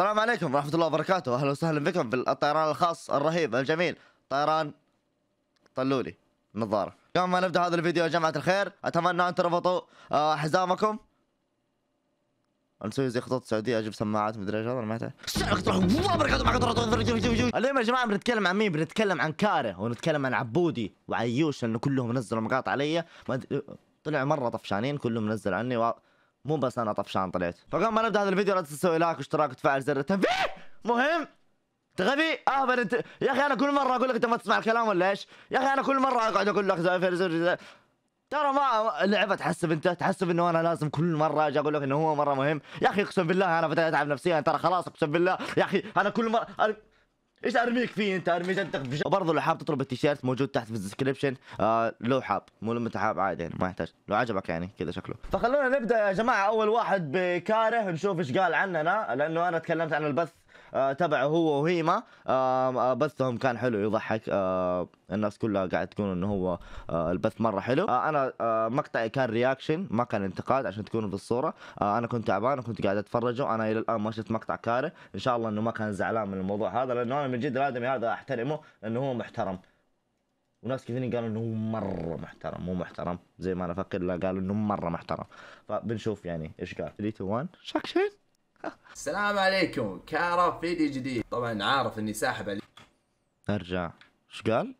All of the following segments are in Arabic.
السلام عليكم ورحمة الله وبركاته أهلا وسهلا بكم في الطيران الخاص الرهيب الجميل طيران طلولي نظارة قبل ما نبدأ هذا الفيديو يا جماعة الخير أتمنى أن تربطوا آه، حزامكم نسوي زي خطوط السعوديه اجيب سماعات مدري ايش هذا معناته اليوم يا جماعه بنتكلم عن مين بنتكلم عن كاره ونتكلم عن عبودي وعيوش لانه كلهم نزلوا مقاطع علي طلعوا مره طفشانين كلهم نزلوا عني و... مو بس انا طفشان طلعت فقبل ما نبدا هذا الفيديو لا تسوي لايك واشتراك وتفعل زر التنبيه طيب، مهم انت غبي اهبل انت يا اخي انا كل مره اقول لك انت ما تسمع الكلام ولا ايش يا اخي انا كل مره اقعد اقول لك ترى ما لعبه تحسب انت تحسب انه انا لازم كل مره اجي اقول لك انه هو مره مهم يا اخي اقسم بالله انا بدات اتعب نفسيا ترى خلاص اقسم بالله يا اخي انا كل مره ايش ارميك فيه انت جدك انت وبرضه لو حاب تطلب التيشيرت موجود تحت في الديسكربشن آه لو حاب مو لما انت حاب عادي يعني ما يحتاج لو عجبك يعني كذا شكله فخلونا نبدا يا جماعه اول واحد بكاره نشوف ايش قال عننا لانه انا تكلمت عن البث آه، تبعه هو وهيما آه، بثهم كان حلو يضحك آه، الناس كلها قاعد تقول انه هو البث مره حلو انا مقطعي كان رياكشن ما كان انتقاد عشان تكونوا في الصوره انا كنت تعبان وكنت قاعد اتفرجه انا الى الان ما شفت مقطع كاره ان شاء الله انه ما كان زعلان من الموضوع هذا لانه انا من جد الادمي هذا احترمه لانه هو محترم وناس كثيرين قالوا انه هو مره محترم مو محترم زي ما انا افكر لا قالوا انه مره محترم فبنشوف يعني ايش قال 3 2 1 شاكشين السلام عليكم كارا فيديو جديد طبعا عارف اني ساحب علي ارجع ايش قال؟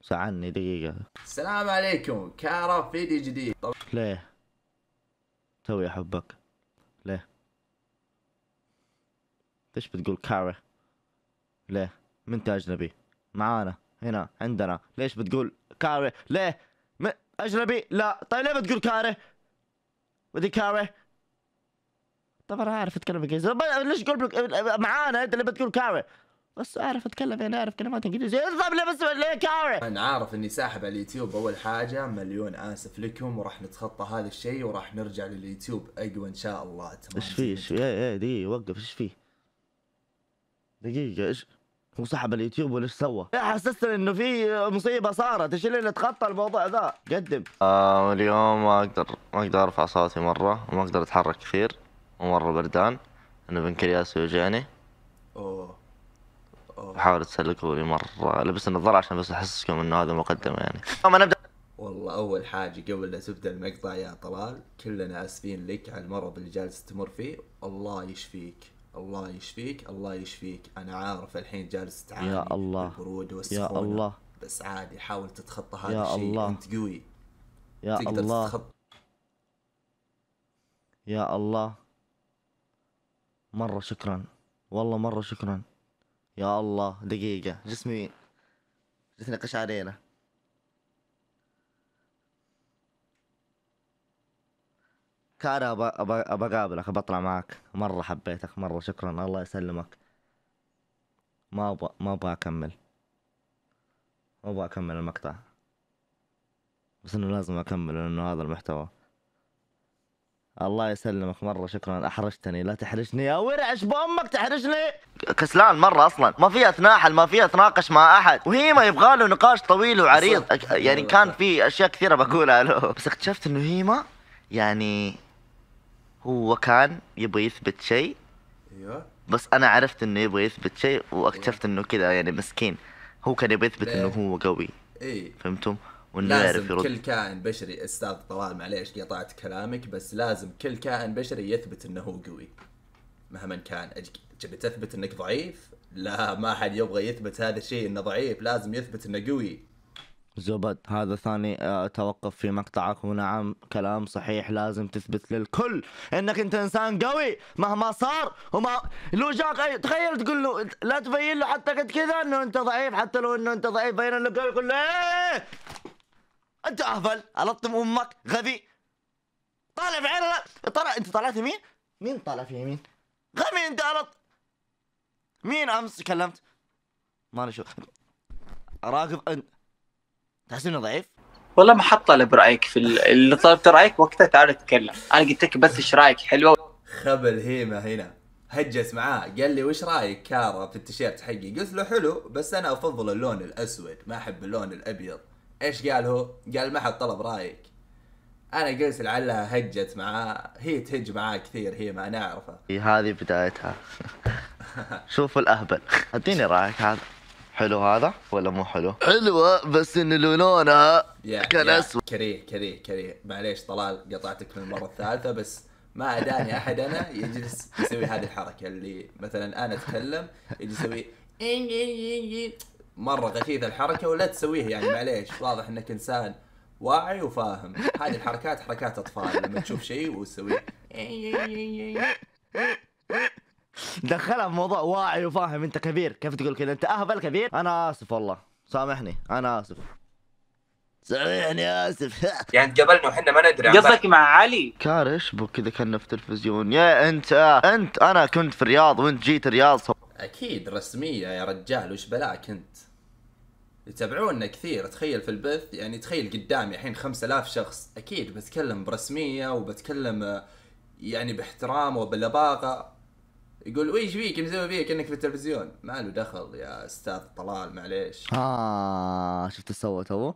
سعني دقيقة السلام عليكم كارا فيديو جديد طبعا ليه؟ توي احبك ليه؟ ليش بتقول كارا؟ ليه؟ من انت اجنبي؟ معانا هنا عندنا ليش بتقول كاري ليه م... اجنبي لا طيب ليه بتقول كاري ودي كاري طب انا اعرف اتكلم انجليزي ليش تقول معانا انت اللي بتقول كاري بس اعرف اتكلم يعني اعرف كلمات انجليزي طب ليه بس ليه كاري انا عارف اني ساحب على اليوتيوب اول حاجه مليون اسف لكم وراح نتخطى هذا الشيء وراح نرجع لليوتيوب اقوى ان شاء الله تمام ايش فيه ايش فيه إيه،, ايه دقيقه وقف ايش فيه دقيقه ايش هو سحب اليوتيوب ولا ايش سوى؟ إيه، حسستني انه في مصيبه صارت، ايش اللي نتخطى الموضوع ذا؟ قدم. آه اليوم ما اقدر ما اقدر ارفع صوتي مره وما اقدر اتحرك كثير ومرة بردان انا بنكرياس وجعني اوه اوه بحاول لي مرة لبس النظارة عشان بس احسسكم انه هذا مقدمة يعني ما نبدا والله اول حاجة قبل لا تبدا المقطع يا طلال كلنا اسفين لك على المرض اللي جالس تمر فيه الله يشفيك الله يشفيك الله يشفيك انا عارف الحين جالس تعاني يا الله البرود يا الله بس عادي حاول تتخطى هذا الشيء الله. انت قوي يا تقدر الله تتخطى يا الله مرة شكرا والله مرة شكرا يا الله دقيقة جسمي جسمي قشعريرة كارا بقابلك بطلع معك مرة حبيتك مرة شكرا الله يسلمك ما ابغى ما ابغى اكمل ما ابغى اكمل المقطع بس انه لازم اكمل لانه هذا المحتوى الله يسلمك مره شكرا احرجتني لا تحرجني يا ورعش بامك تحرجني كسلان مره اصلا ما في اتناحل ما في اتناقش مع احد وهي ما يبغى له نقاش طويل وعريض يعني أيوة. كان في اشياء كثيره بقولها له بس اكتشفت انه هيما يعني هو كان يبغى يثبت شيء ايوه بس انا عرفت انه يبغى يثبت شيء واكتشفت انه كذا يعني مسكين هو كان يبغى يثبت انه هو قوي اي فهمتم؟ لازم يرد كل كائن بشري استاذ طلال معليش قطعت كلامك بس لازم كل كائن بشري يثبت انه هو قوي مهما كان تبي تثبت انك ضعيف لا ما حد يبغى يثبت هذا الشيء انه ضعيف لازم يثبت انه قوي زبد هذا ثاني آه، توقف في مقطعك ونعم كلام صحيح لازم تثبت للكل انك انت انسان قوي مهما صار وما لو جاك أي... تخيل تقول له لا تبين له حتى قد كذا انه انت ضعيف حتى لو انه انت ضعيف بين انه قوي يقول له ايه انت اهبل الطم امك غبي طالع بعين لا طلع انت طلعت يمين مين طالع في يمين غبي انت الط مين امس كلمت ما شو راقب انت تحس انه ضعيف والله ما حط طلب رايك في اللي طلبت رايك وقتها تعال تتكلم انا قلت لك بس ايش رايك حلوه خبل هيمه هنا هجس معاه قال لي وش رايك كارا في التيشيرت حقي قلت له حلو بس انا افضل اللون الاسود ما احب اللون الابيض ايش قال هو؟ قال ما حد طلب رايك انا قلت لعلها هجت معاه هي تهج معاه كثير هي ما انا هي هذه بدايتها شوف الاهبل اديني رايك هذا حلو هذا ولا مو حلو؟ حلوة بس ان لونها كان اسود كريه كريه كريه معليش طلال قطعتك من المرة الثالثة بس ما اداني احد انا يجلس يسوي هذه الحركة اللي مثلا انا اتكلم يجي يسوي مره غثيث الحركه ولا تسويه يعني معليش واضح انك انسان واعي وفاهم هذه الحركات حركات اطفال لما تشوف شيء وتسويه دخلها في موضوع واعي وفاهم انت كبير كيف تقول كذا انت اهبل كبير انا اسف والله سامحني انا اسف سامحني اسف يعني تقابلنا وحنا ما ندري قصدك مع علي كارش بو كذا كنا في التلفزيون يا انت انت انا كنت في الرياض وانت جيت الرياض اكيد رسميه يا رجال وش بلاك انت يتابعونا كثير تخيل في البث يعني تخيل قدامي الحين 5000 شخص اكيد بتكلم برسميه وبتكلم آه، يعني باحترام وبلباقه يقول ويش فيك مسوي فيك كانك في التلفزيون ما له دخل يا استاذ طلال معليش اه شفت سوى تو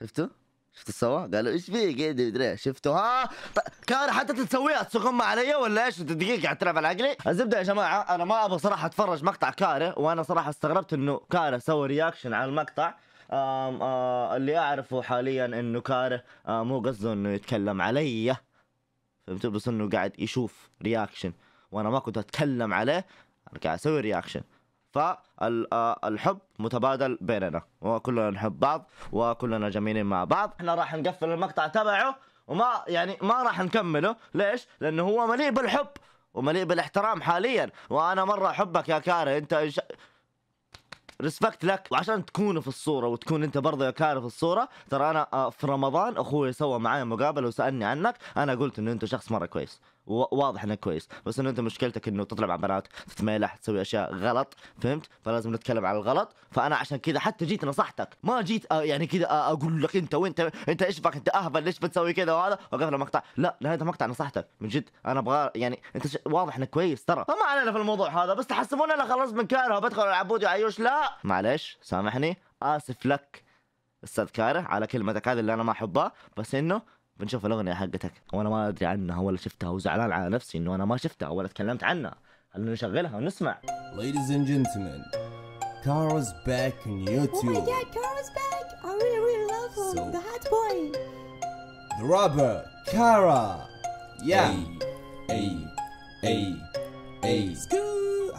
شفته شفت الصوا قالوا ايش فيك ايه مدري إيه. شفتوا ها طيب، كان حتى تسويها تسخم علي ولا ايش دقيقه قاعد تلعب على عقلي الزبده يا جماعه انا ما ابغى صراحه اتفرج مقطع كاره وانا صراحه استغربت انه كاره سوى رياكشن على المقطع آم آم اللي اعرفه حاليا انه كاره مو قصده انه يتكلم علي فهمت بس انه قاعد يشوف رياكشن وانا ما كنت اتكلم عليه انا قاعد اسوي رياكشن فالحب متبادل بيننا وكلنا نحب بعض وكلنا جميلين مع بعض احنا راح نقفل المقطع تبعه وما يعني ما راح نكمله ليش لانه هو مليء بالحب ومليء بالاحترام حاليا وانا مره احبك يا كاره انت إش... ريسبكت لك وعشان تكون في الصورة وتكون انت برضه يا كاره في الصورة ترى انا في رمضان اخوي سوى معايا مقابلة وسألني عنك انا قلت انه انت شخص مرة كويس واضح انك كويس بس انه انت مشكلتك انه تطلع مع بنات تتميلح تسوي اشياء غلط فهمت فلازم نتكلم على الغلط فانا عشان كذا حتى جيت نصحتك ما جيت آه يعني كذا آه اقول لك انت وانت انت ايش بك انت اهبل ليش بتسوي كذا وهذا وقفنا المقطع لا نهايه المقطع نصحتك من جد انا ابغى يعني انت ش... واضح انك كويس ترى فما علينا في الموضوع هذا بس تحسبون انا خلصت من كاره بدخل العبود وعيوش لا معلش سامحني اسف لك استاذ كاره على كلمتك هذه اللي انا ما احبها بس انه بنشوف الاغنيه حقتك وانا ما ادري عنها ولا شفتها وزعلان على نفسي انه انا ما شفتها ولا تكلمت عنها خلينا نشغلها ونسمع Ladies and gentlemen Kara's back on YouTube Oh my god Kara's back I really really love her. so, the hot boy The rubber, Kara Yeah Hey Hey Hey, hey.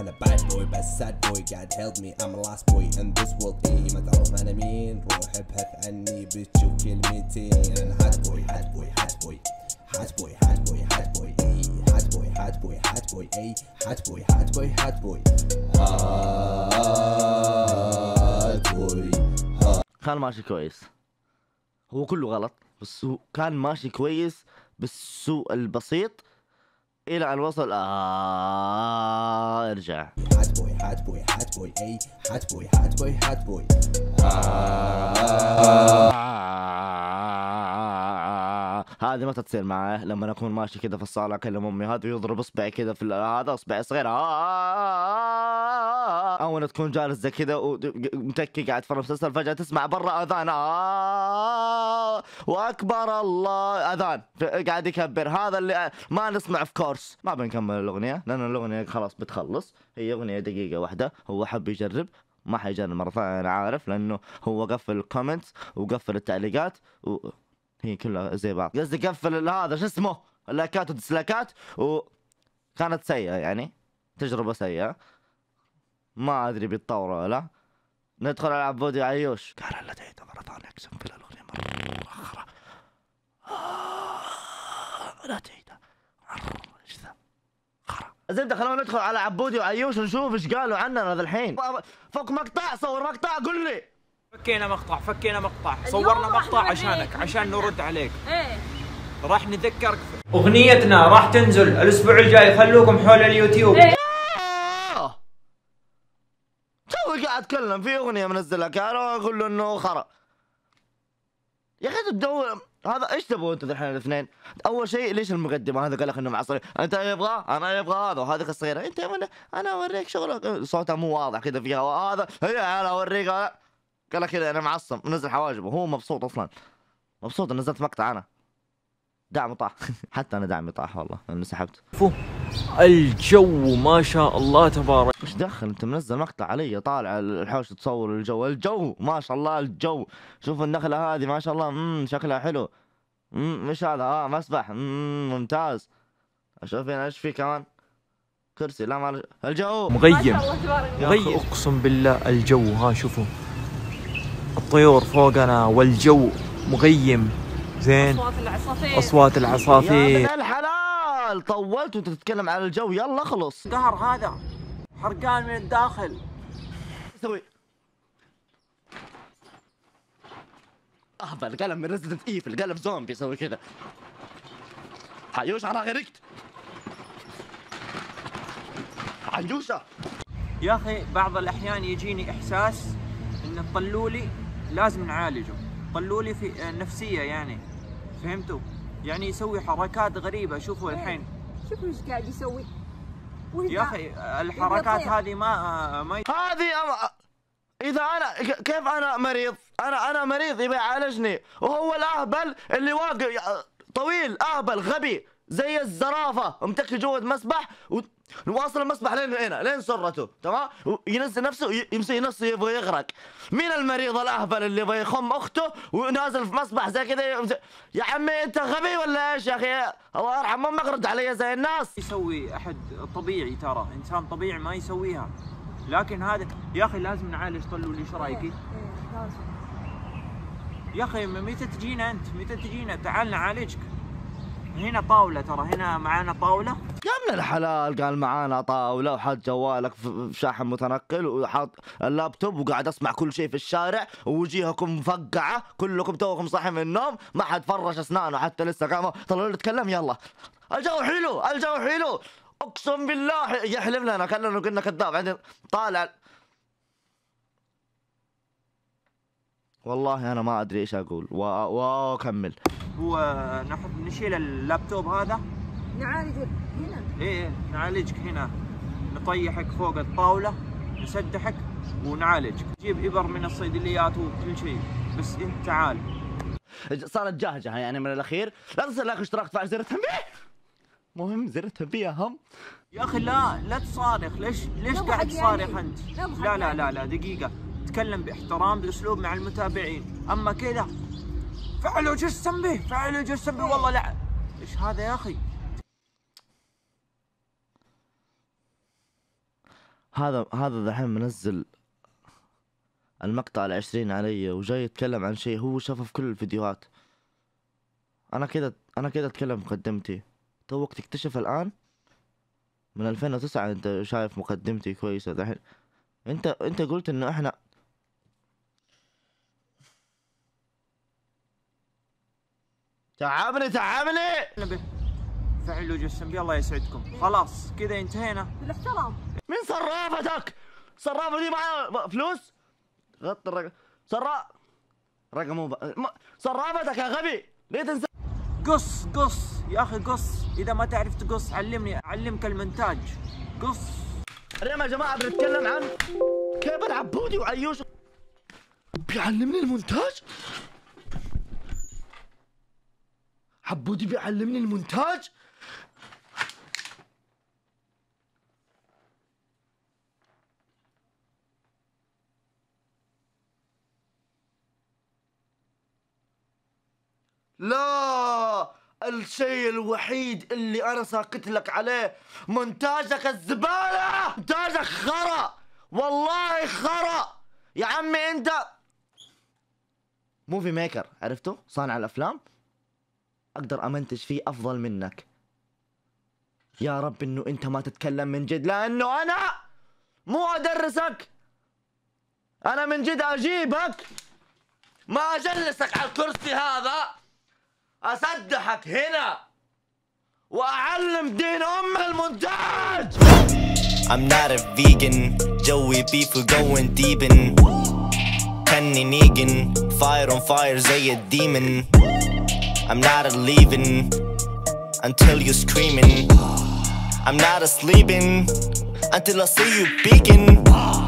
انا باد بوي بس ساد بوي قاعد هيلب مي ام لاست بوي ان ذس وورلد اي ما تعرف انا مين روح ابحث عني بتشوف كلمتي انا هات بوي هات بوي هات بوي هات بوي هات بوي هات بوي اي هات بوي هات بوي هات بوي اي هات بوي هات بوي هات بوي هات بوي كان ماشي كويس هو كله غلط بس هو كان ماشي كويس بالسوء البسيط الى ان وصل آه ارجع هات بوي هات بوي هات بوي هات بوي هات بوي هات بوي هذه متى تصير معاه لما اكون ماشي كذا في الصاله اكلم امي هذا يضرب اصبعي كذا في هذا اصبعي صغير آه، آه، آه، او انا تكون جالس زي كذا ومتكي قاعد في المسلسل فجاه تسمع برا اذان واكبر الله اذان قاعد يكبر هذا اللي ما نسمع في كورس ما بنكمل الاغنيه لان الاغنيه خلاص بتخلص هي اغنيه دقيقه واحده هو حب يجرب ما حيجرب مره ثانيه انا عارف لانه هو قفل الكومنتس وقفل التعليقات و... هي كلها زي بعض قصدي قفل هذا شو اسمه اللاكات والدسلاكات وكانت سيئة يعني تجربة سيئة ما ادري بيتطوروا ولا ندخل على عبودي عيوش قال لا تعيدها مرة ثانية اقسم بالله الاغنية مرة اخرى آه، لا تعيدها ايش ذا خرا الزبدة خلونا ندخل على عبودي وعيوش ونشوف ايش قالوا عننا هذا الحين فوق مقطع صور مقطع قول لي فكينا مقطع فكينا مقطع صورنا مقطع عشانك عشان نرد عليك ايه راح نذكرك اغنيتنا راح تنزل الاسبوع الجاي خلوكم حول اليوتيوب توي إيه. قاعد اتكلم في اغنيه منزلها كان اقول له انه خرا يا اخي تدور هذا ايش تبغوا انتم الحين الاثنين؟ اول شيء ليش المقدمه هذا قال لك انه معصري؟ انت يبغى انا يبغى هذا وهذه الصغيره انت انا اوريك شغلك صوتها مو واضح كذا فيها هذا هي انا اوريك قال لك كذا انا معصم منزل حواجبه هو مبسوط اصلا مبسوط نزلت مقطع انا دعم طاح حتى انا دعمي طاح والله انا سحبت الجو ما شاء الله تبارك ايش دخل انت منزل مقطع علي طالع الحوش تصور الجو الجو ما شاء الله الجو شوف النخله هذه ما شاء الله امم شكلها حلو امم ايش هذا اه مسبح امم ممتاز اشوف هنا ايش في كمان كرسي لا ما الجو مغيم مغيم اقسم بالله الجو ها شوفوا الطيور فوقنا والجو مغيم زين اصوات العصافير اصوات العصافير يا الحلال طولت وانت تتكلم على الجو يلا اخلص قهر هذا حرقان من الداخل سوي اهبل قلم من ريزدنت ايفل قلم زومبي يسوي كذا حيوش على غرقت حيوشه يا اخي بعض الاحيان يجيني احساس ان الطلولي لازم نعالجه طلوا لي في آه، نفسيه يعني فهمتوا يعني يسوي حركات غريبه شوفوا إيه، الحين شوفوا ايش قاعد يسوي يا اخي آه، الحركات طيب. هذه ما آه، ما هذه اذا انا كيف انا مريض انا انا مريض يبي يعالجني وهو الاهبل اللي واقف طويل اهبل غبي زي الزرافه متكي جوه مسبح و... واصل المسبح لين هنا لين سرته تمام ينزل نفسه يمسك نفسه يبغى يغرق مين المريض الاهبل اللي يبغى يخم اخته ونازل في مسبح زي كذا يا عمي انت غبي ولا ايش يا اخي الله يرحم امك رد علي زي الناس يسوي احد طبيعي ترى انسان طبيعي ما يسويها لكن هذا يا اخي لازم نعالج طلولي ايش رايك؟ إيه، إيه، يا اخي متى تجينا انت؟ متى تجينا؟ تعال نعالجك هنا طاوله ترى هنا معانا طاوله يا ابن الحلال قال معانا طاوله وحط جوالك في شاحن متنقل وحاط اللابتوب وقاعد اسمع كل شيء في الشارع ووجيهكم مفقعه كلكم توكم صاحي من النوم ما حد فرش اسنانه حتى لسه قام طلعوا نتكلم يلا الجو حلو الجو حلو اقسم بالله يحلم لنا كاننا قلنا كذاب بعدين طالع والله انا ما ادري ايش اقول واكمل هو نحط نشيل اللابتوب هذا نعالجك هنا إيه،, ايه نعالجك هنا نطيحك فوق الطاوله نسدحك ونعالجك نجيب ابر من الصيدليات وكل شيء بس انت تعال صارت جاهزة يعني من الاخير لا تنسى لايك واشتراك تفعل زر التنبيه مهم زر التنبيه اهم يا اخي لا لا تصارخ ليش ليش قاعد تصارخ يعني. انت لا لا يعني. لا لا دقيقه تكلم باحترام باسلوب مع المتابعين اما كذا فعلوا جسم به فعلوا جسم به والله لا ايش هذا يا اخي هذا هذا دحين منزل المقطع العشرين علي وجاي يتكلم عن شيء هو شافه في كل الفيديوهات انا كده انا كده اتكلم مقدمتي توك تكتشف الان من 2009 انت شايف مقدمتي كويسه دحين انت انت قلت انه احنا تعبني تعبني فعل بي الله يسعدكم خلاص كذا انتهينا بالاحترام من صرافتك صرافة دي معاها فلوس غط الرقم صرا رقم ب... صرافتك يا غبي ليه تنسى قص قص يا اخي قص اذا ما تعرف تقص علمني اعلمك المونتاج قص اليوم يا جماعه بنتكلم عن كيف العبودي وعيوش بيعلمني المونتاج عبودي بيعلمني المونتاج لا الشيء الوحيد اللي انا ساكت لك عليه مونتاجك الزباله مونتاجك خرا والله خرا يا عمي انت موفي ميكر عرفته صانع الافلام اقدر امنتج فيه افضل منك يا رب انه انت ما تتكلم من جد لانه انا مو ادرسك انا من جد اجيبك ما اجلسك على الكرسي هذا اسدحك هنا واعلم دين ام المونتاج I'm not a vegan جوي بيف وجوين ديبن كني نيجن فاير اون فاير زي الديمن I'm not a leaving until you're screaming. I'm not a sleeping until I see you beacon.